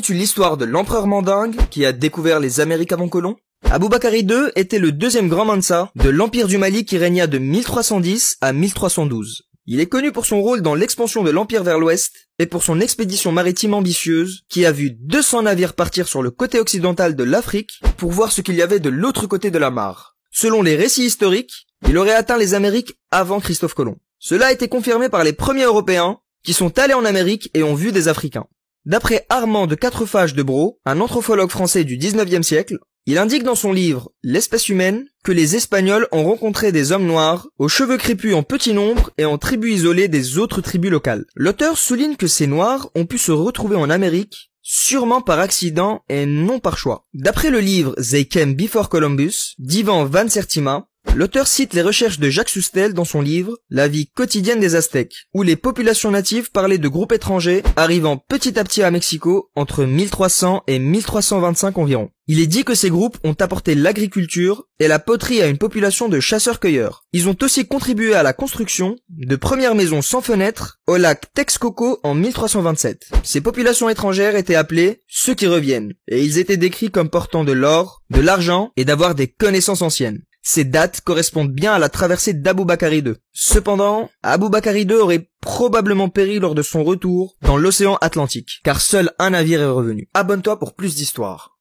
tu l'histoire de l'empereur mandingue qui a découvert les Amériques avant Colomb Bakari II était le deuxième grand Mansa de l'empire du Mali qui régna de 1310 à 1312. Il est connu pour son rôle dans l'expansion de l'empire vers l'ouest et pour son expédition maritime ambitieuse qui a vu 200 navires partir sur le côté occidental de l'Afrique pour voir ce qu'il y avait de l'autre côté de la mare. Selon les récits historiques, il aurait atteint les Amériques avant Christophe Colomb. Cela a été confirmé par les premiers Européens qui sont allés en Amérique et ont vu des Africains. D'après Armand de Quatrefages de Bro, un anthropologue français du 19e siècle, il indique dans son livre L'espèce humaine que les Espagnols ont rencontré des hommes noirs, aux cheveux crépus en petit nombre et en tribus isolées des autres tribus locales. L'auteur souligne que ces noirs ont pu se retrouver en Amérique, sûrement par accident et non par choix. D'après le livre They Came Before Columbus, d'Ivan Van Sertima, L'auteur cite les recherches de Jacques Soustel dans son livre La vie quotidienne des Aztèques, où les populations natives parlaient de groupes étrangers arrivant petit à petit à Mexico entre 1300 et 1325 environ. Il est dit que ces groupes ont apporté l'agriculture et la poterie à une population de chasseurs-cueilleurs. Ils ont aussi contribué à la construction de premières maisons sans fenêtres au lac Texcoco en 1327. Ces populations étrangères étaient appelées ceux qui reviennent, et ils étaient décrits comme portant de l'or, de l'argent et d'avoir des connaissances anciennes. Ces dates correspondent bien à la traversée d'Abou Bakari II. Cependant, Abu Bakari II aurait probablement péri lors de son retour dans l'océan Atlantique, car seul un navire est revenu. Abonne-toi pour plus d'histoires.